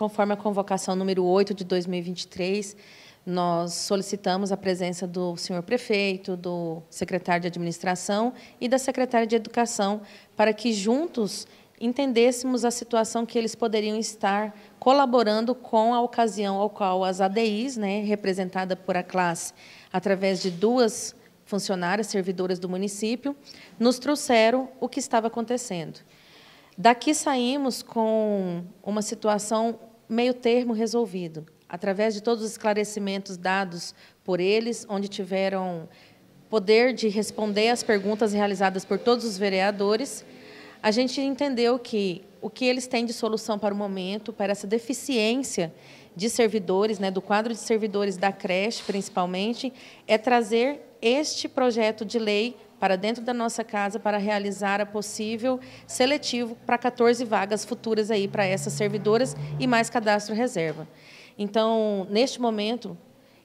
conforme a convocação número 8 de 2023, nós solicitamos a presença do senhor prefeito, do secretário de administração e da secretária de educação para que juntos entendêssemos a situação que eles poderiam estar colaborando com a ocasião ao qual as ADIs, né, representada por a classe através de duas funcionárias servidoras do município, nos trouxeram o que estava acontecendo. Daqui saímos com uma situação meio termo resolvido, através de todos os esclarecimentos dados por eles, onde tiveram poder de responder às perguntas realizadas por todos os vereadores, a gente entendeu que o que eles têm de solução para o momento, para essa deficiência de servidores, né, do quadro de servidores da creche, principalmente, é trazer este projeto de lei para dentro da nossa casa para realizar a possível seletivo para 14 vagas futuras aí para essas servidoras e mais cadastro reserva. Então, neste momento,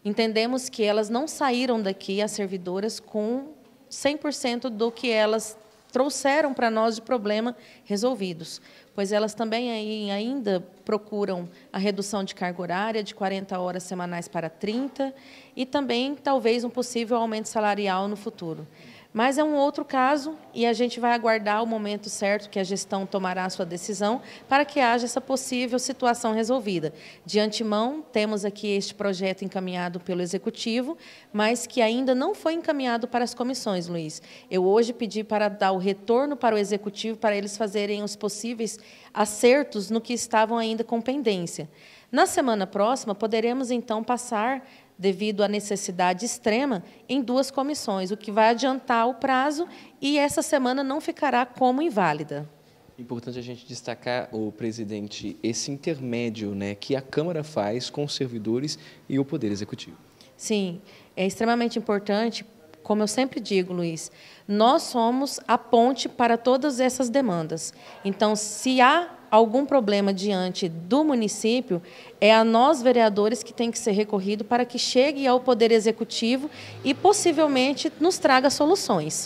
entendemos que elas não saíram daqui, as servidoras, com 100% do que elas trouxeram para nós de problema resolvidos, pois elas também ainda procuram a redução de carga horária de 40 horas semanais para 30 e também talvez um possível aumento salarial no futuro. Mas é um outro caso e a gente vai aguardar o momento certo que a gestão tomará a sua decisão para que haja essa possível situação resolvida. De antemão, temos aqui este projeto encaminhado pelo Executivo, mas que ainda não foi encaminhado para as comissões, Luiz. Eu hoje pedi para dar o retorno para o Executivo para eles fazerem os possíveis acertos no que estavam ainda com pendência. Na semana próxima, poderemos então passar devido à necessidade extrema, em duas comissões, o que vai adiantar o prazo e essa semana não ficará como inválida. Importante a gente destacar, o presidente, esse intermédio né, que a Câmara faz com os servidores e o Poder Executivo. Sim, é extremamente importante como eu sempre digo, Luiz, nós somos a ponte para todas essas demandas. Então, se há algum problema diante do município, é a nós vereadores que tem que ser recorrido para que chegue ao Poder Executivo e possivelmente nos traga soluções.